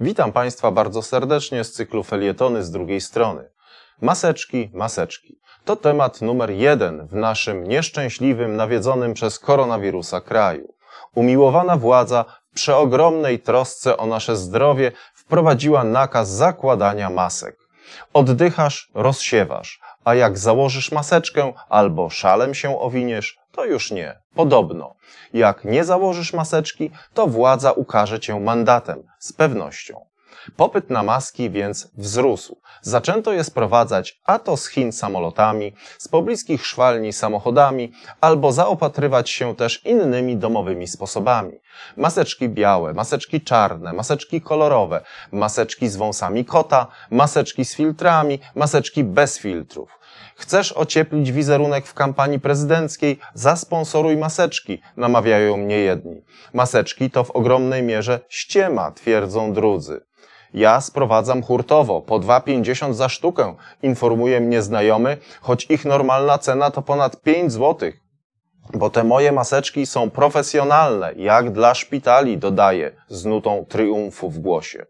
Witam Państwa bardzo serdecznie z cyklu Felietony z drugiej strony. Maseczki, maseczki. To temat numer jeden w naszym nieszczęśliwym, nawiedzonym przez koronawirusa kraju. Umiłowana władza w przeogromnej trosce o nasze zdrowie wprowadziła nakaz zakładania masek. Oddychasz, rozsiewasz, a jak założysz maseczkę albo szalem się owiniesz, to już nie. Podobno. Jak nie założysz maseczki, to władza ukaże cię mandatem, z pewnością. Popyt na maski więc wzrósł. Zaczęto je sprowadzać a to z Chin samolotami, z pobliskich szwalni samochodami, albo zaopatrywać się też innymi domowymi sposobami. Maseczki białe, maseczki czarne, maseczki kolorowe, maseczki z wąsami kota, maseczki z filtrami, maseczki bez filtrów. Chcesz ocieplić wizerunek w kampanii prezydenckiej? Zasponsoruj maseczki, namawiają mnie jedni. Maseczki to w ogromnej mierze ściema, twierdzą drudzy. Ja sprowadzam hurtowo, po 2,50 za sztukę, informuje mnie znajomy, choć ich normalna cena to ponad 5 zł. bo te moje maseczki są profesjonalne, jak dla szpitali, dodaje z nutą triumfu w głosie.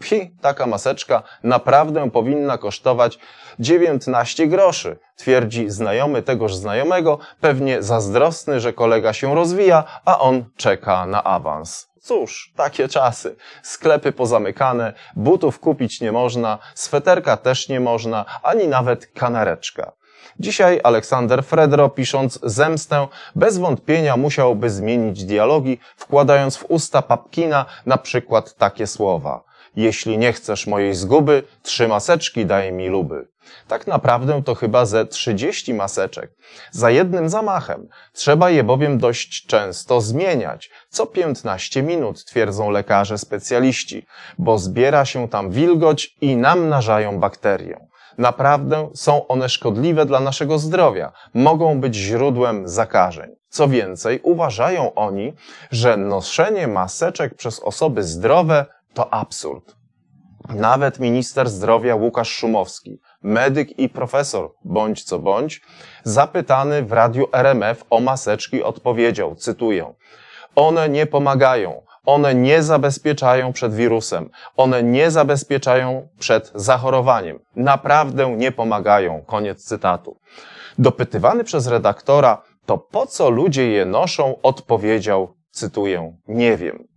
Psi, taka maseczka naprawdę powinna kosztować 19 groszy, twierdzi znajomy tegoż znajomego, pewnie zazdrosny, że kolega się rozwija, a on czeka na awans. Cóż, takie czasy. Sklepy pozamykane, butów kupić nie można, sweterka też nie można, ani nawet kanareczka. Dzisiaj Aleksander Fredro, pisząc Zemstę, bez wątpienia musiałby zmienić dialogi, wkładając w usta papkina na przykład takie słowa. Jeśli nie chcesz mojej zguby, trzy maseczki daj mi luby. Tak naprawdę to chyba ze 30 maseczek. Za jednym zamachem. Trzeba je bowiem dość często zmieniać. Co 15 minut, twierdzą lekarze specjaliści, bo zbiera się tam wilgoć i namnażają bakterię. Naprawdę są one szkodliwe dla naszego zdrowia, mogą być źródłem zakażeń. Co więcej, uważają oni, że noszenie maseczek przez osoby zdrowe to absurd. Nawet minister zdrowia Łukasz Szumowski, medyk i profesor, bądź co bądź, zapytany w radiu RMF o maseczki odpowiedział, cytuję, one nie pomagają, one nie zabezpieczają przed wirusem, one nie zabezpieczają przed zachorowaniem, naprawdę nie pomagają, koniec cytatu. Dopytywany przez redaktora, to po co ludzie je noszą, odpowiedział, cytuję, nie wiem.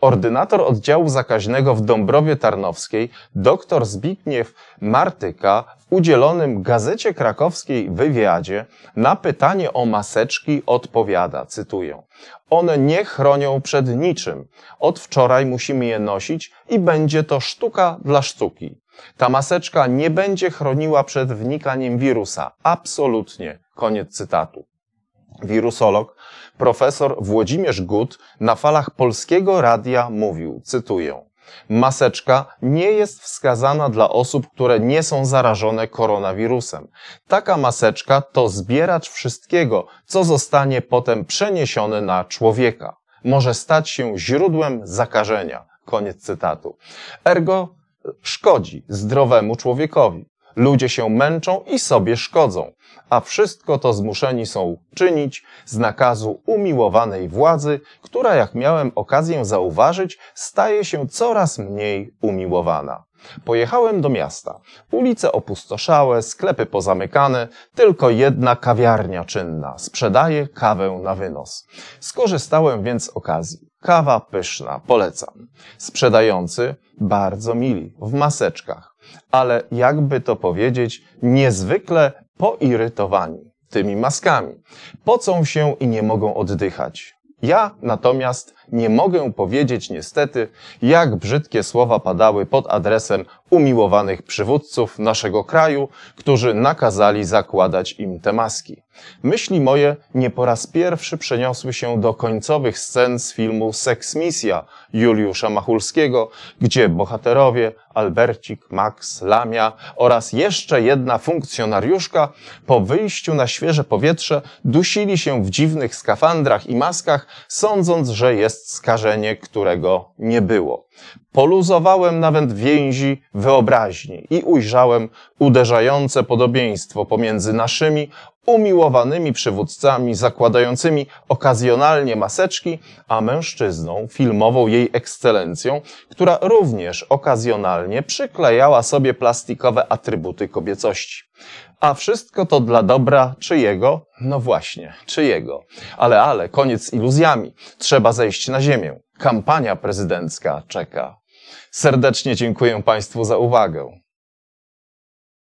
Ordynator oddziału zakaźnego w Dąbrowie Tarnowskiej, dr Zbigniew Martyka w udzielonym Gazecie Krakowskiej wywiadzie na pytanie o maseczki odpowiada, cytuję, one nie chronią przed niczym. Od wczoraj musimy je nosić i będzie to sztuka dla sztuki. Ta maseczka nie będzie chroniła przed wnikaniem wirusa. Absolutnie. Koniec cytatu. Wirusolog Profesor Włodzimierz Gut na falach Polskiego Radia mówił, cytuję, Maseczka nie jest wskazana dla osób, które nie są zarażone koronawirusem. Taka maseczka to zbieracz wszystkiego, co zostanie potem przeniesione na człowieka. Może stać się źródłem zakażenia. Koniec cytatu. Ergo szkodzi zdrowemu człowiekowi. Ludzie się męczą i sobie szkodzą, a wszystko to zmuszeni są czynić z nakazu umiłowanej władzy, która, jak miałem okazję zauważyć, staje się coraz mniej umiłowana. Pojechałem do miasta. Ulice opustoszałe, sklepy pozamykane, tylko jedna kawiarnia czynna. Sprzedaje kawę na wynos. Skorzystałem więc z okazji. Kawa pyszna, polecam. Sprzedający bardzo mili, w maseczkach ale jakby to powiedzieć, niezwykle poirytowani tymi maskami. Pocą się i nie mogą oddychać. Ja natomiast nie mogę powiedzieć niestety, jak brzydkie słowa padały pod adresem umiłowanych przywódców naszego kraju, którzy nakazali zakładać im te maski. Myśli moje nie po raz pierwszy przeniosły się do końcowych scen z filmu Seks Misja Juliusza Machulskiego, gdzie bohaterowie Albercik, Max, Lamia oraz jeszcze jedna funkcjonariuszka po wyjściu na świeże powietrze dusili się w dziwnych skafandrach i maskach, sądząc, że jest jest skażenie, którego nie było. Poluzowałem nawet więzi wyobraźni i ujrzałem uderzające podobieństwo pomiędzy naszymi umiłowanymi przywódcami zakładającymi okazjonalnie maseczki, a mężczyzną, filmową jej ekscelencją, która również okazjonalnie przyklejała sobie plastikowe atrybuty kobiecości a wszystko to dla dobra czyjego? No właśnie, czyjego. Ale, ale, koniec z iluzjami. Trzeba zejść na ziemię. Kampania prezydencka czeka. Serdecznie dziękuję Państwu za uwagę.